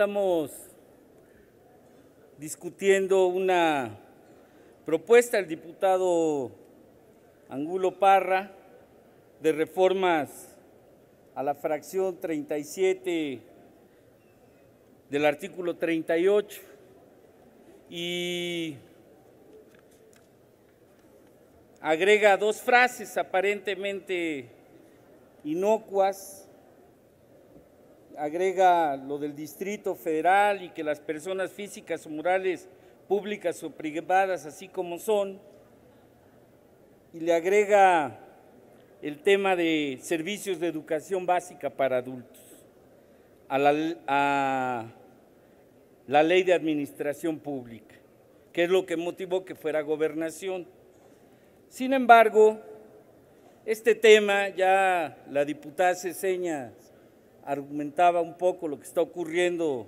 estamos discutiendo una propuesta del diputado Angulo Parra de reformas a la fracción 37 del artículo 38 y agrega dos frases aparentemente inocuas agrega lo del Distrito Federal y que las personas físicas o morales públicas o privadas, así como son, y le agrega el tema de servicios de educación básica para adultos a la, ley de administración pública, que es lo que motivó que fuera gobernación. Sin embargo, este tema ya la diputada señas argumentaba un poco lo que está ocurriendo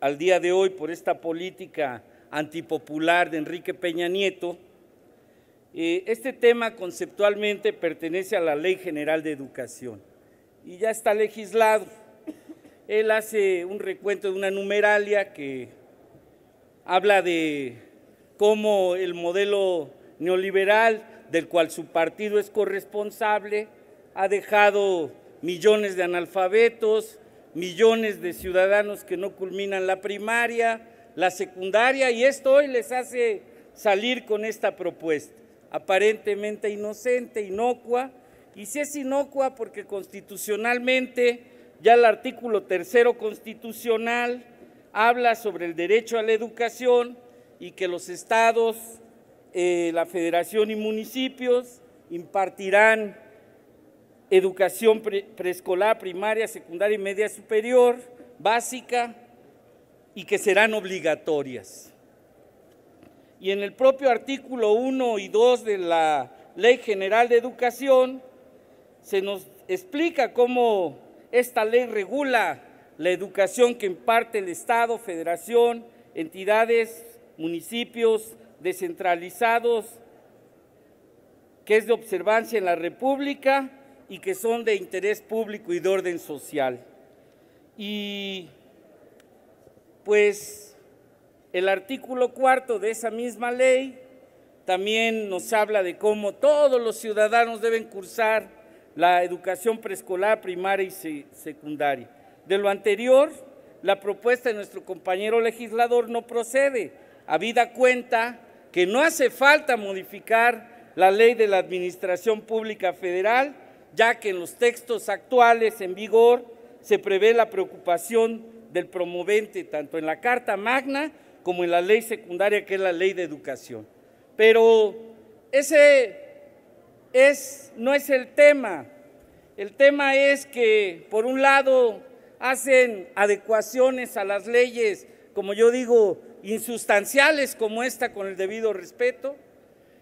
al día de hoy por esta política antipopular de Enrique Peña Nieto. Eh, este tema conceptualmente pertenece a la Ley General de Educación y ya está legislado. Él hace un recuento de una numeralia que habla de cómo el modelo neoliberal del cual su partido es corresponsable, ha dejado millones de analfabetos, millones de ciudadanos que no culminan la primaria, la secundaria, y esto hoy les hace salir con esta propuesta, aparentemente inocente, inocua, y si es inocua porque constitucionalmente ya el artículo tercero constitucional habla sobre el derecho a la educación y que los estados, eh, la federación y municipios impartirán educación preescolar, primaria, secundaria y media superior, básica, y que serán obligatorias. Y en el propio artículo 1 y 2 de la Ley General de Educación se nos explica cómo esta ley regula la educación que imparte el Estado, Federación, entidades, municipios descentralizados, que es de observancia en la República y que son de interés público y de orden social. Y pues el artículo cuarto de esa misma ley también nos habla de cómo todos los ciudadanos deben cursar la educación preescolar, primaria y secundaria. De lo anterior, la propuesta de nuestro compañero legislador no procede, habida cuenta que no hace falta modificar la ley de la Administración Pública Federal ya que en los textos actuales en vigor se prevé la preocupación del promovente, tanto en la Carta Magna como en la ley secundaria, que es la ley de educación. Pero ese es, no es el tema. El tema es que, por un lado, hacen adecuaciones a las leyes, como yo digo, insustanciales como esta, con el debido respeto,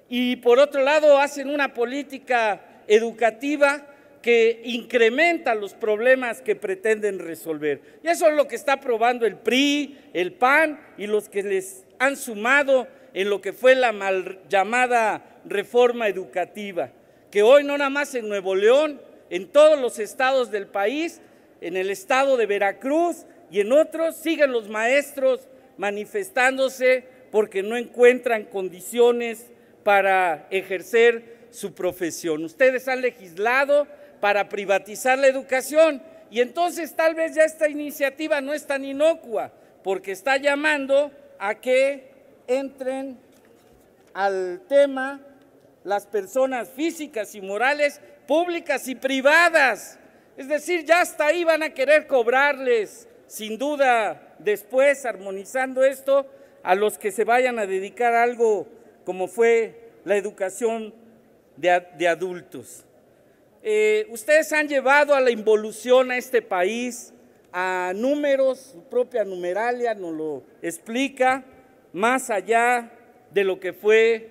y por otro lado, hacen una política educativa que incrementa los problemas que pretenden resolver. Y eso es lo que está probando el PRI, el PAN y los que les han sumado en lo que fue la mal llamada reforma educativa, que hoy no nada más en Nuevo León, en todos los estados del país, en el estado de Veracruz y en otros, siguen los maestros manifestándose porque no encuentran condiciones para ejercer su profesión. Ustedes han legislado para privatizar la educación y entonces tal vez ya esta iniciativa no es tan inocua porque está llamando a que entren al tema las personas físicas y morales, públicas y privadas. Es decir, ya hasta ahí van a querer cobrarles, sin duda, después, armonizando esto, a los que se vayan a dedicar algo como fue la educación de, adultos. Eh, ustedes han llevado a la involución a este país, a números, su propia numeralia nos lo explica, más allá de lo que fue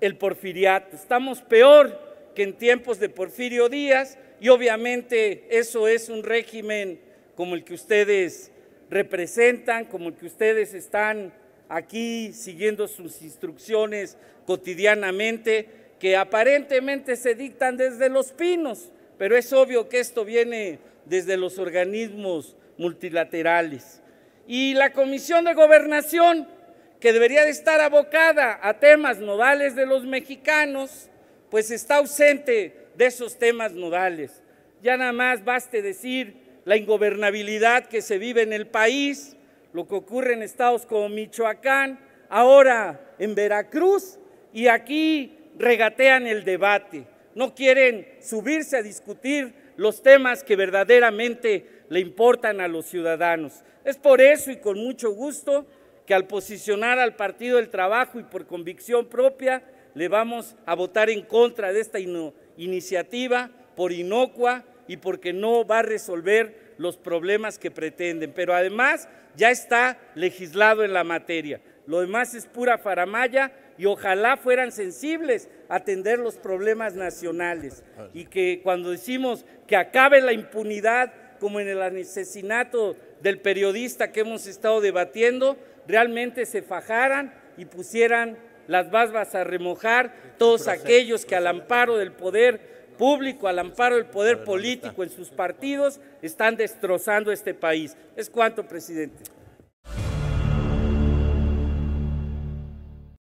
el porfiriato. Estamos peor que en tiempos de Porfirio Díaz y obviamente eso es un régimen como el que ustedes representan, como el que ustedes están aquí siguiendo sus instrucciones cotidianamente que aparentemente se dictan desde los pinos, pero es obvio que esto viene desde los organismos multilaterales. Y la Comisión de Gobernación, que debería de estar abocada a temas nodales de los mexicanos, pues está ausente de esos temas nodales. Ya nada más baste decir la ingobernabilidad que se vive en el país, lo que ocurre en estados como Michoacán, ahora en Veracruz y aquí regatean el debate, no quieren subirse a discutir los temas que verdaderamente le importan a los ciudadanos. Es por eso y con mucho gusto que al posicionar al Partido del Trabajo y por convicción propia, le vamos a votar en contra de esta iniciativa por inocua y porque no va a resolver los problemas que pretenden. Pero además ya está legislado en la materia. Lo demás es pura faramaya y ojalá fueran sensibles a atender los problemas nacionales y que cuando decimos que acabe la impunidad, como en el asesinato del periodista que hemos estado debatiendo, realmente se fajaran y pusieran las basbas a remojar todos aquellos que al amparo del poder público, al amparo del poder político en sus partidos, están destrozando este país. Es cuanto, presidente.